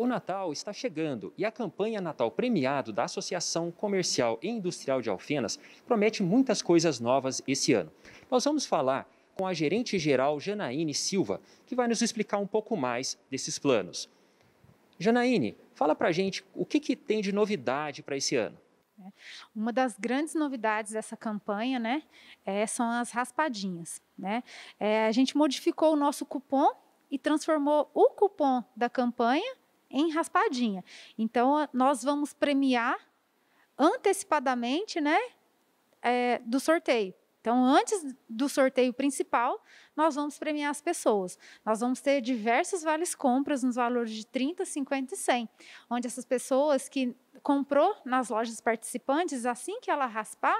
O Natal está chegando e a campanha Natal Premiado da Associação Comercial e Industrial de Alfenas promete muitas coisas novas esse ano. Nós vamos falar com a gerente geral Janaíne Silva, que vai nos explicar um pouco mais desses planos. Janaíne, fala para a gente o que, que tem de novidade para esse ano. Uma das grandes novidades dessa campanha, né, é, são as raspadinhas, né? É, a gente modificou o nosso cupom e transformou o cupom da campanha em raspadinha. Então, nós vamos premiar antecipadamente, né, é, do sorteio. Então, antes do sorteio principal, nós vamos premiar as pessoas. Nós vamos ter diversos vales compras nos valores de 30, 50 e 100, onde essas pessoas que comprou nas lojas participantes, assim que ela raspar,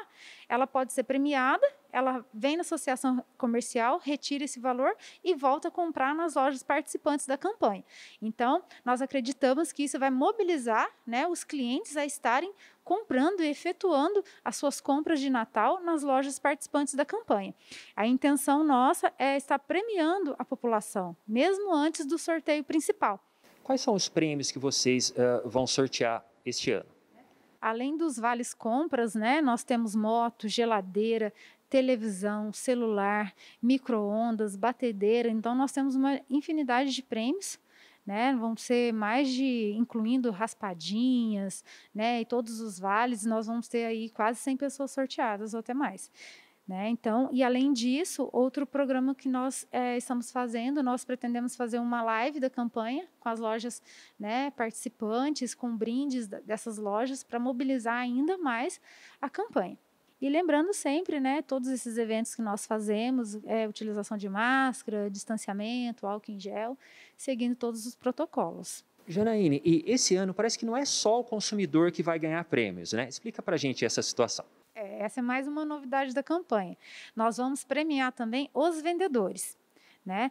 ela pode ser premiada, ela vem na associação comercial, retira esse valor e volta a comprar nas lojas participantes da campanha. Então, nós acreditamos que isso vai mobilizar né, os clientes a estarem comprando e efetuando as suas compras de Natal nas lojas participantes da campanha. A intenção nossa é é está premiando a população, mesmo antes do sorteio principal. Quais são os prêmios que vocês uh, vão sortear este ano? Além dos vales compras, né, nós temos moto, geladeira, televisão, celular, micro-ondas, batedeira. Então, nós temos uma infinidade de prêmios. Né, vão ser mais de, incluindo raspadinhas, né, e todos os vales, nós vamos ter aí quase 100 pessoas sorteadas ou até mais. Né? Então, e além disso, outro programa que nós é, estamos fazendo, nós pretendemos fazer uma live da campanha com as lojas né, participantes, com brindes dessas lojas, para mobilizar ainda mais a campanha. E lembrando sempre, né, todos esses eventos que nós fazemos, é, utilização de máscara, distanciamento, álcool em gel, seguindo todos os protocolos. Janaíne, e esse ano parece que não é só o consumidor que vai ganhar prêmios, né? Explica para gente essa situação. É, essa é mais uma novidade da campanha. Nós vamos premiar também os vendedores. Né?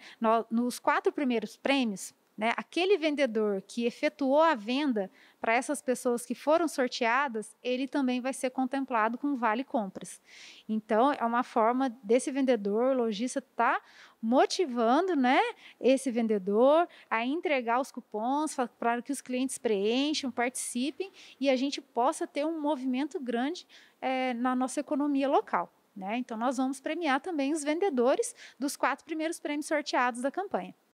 Nos quatro primeiros prêmios, né? Aquele vendedor que efetuou a venda para essas pessoas que foram sorteadas, ele também vai ser contemplado com vale compras. Então, é uma forma desse vendedor, lojista, tá motivando né, esse vendedor a entregar os cupons para que os clientes preencham, participem e a gente possa ter um movimento grande é, na nossa economia local. Né? Então, nós vamos premiar também os vendedores dos quatro primeiros prêmios sorteados da campanha.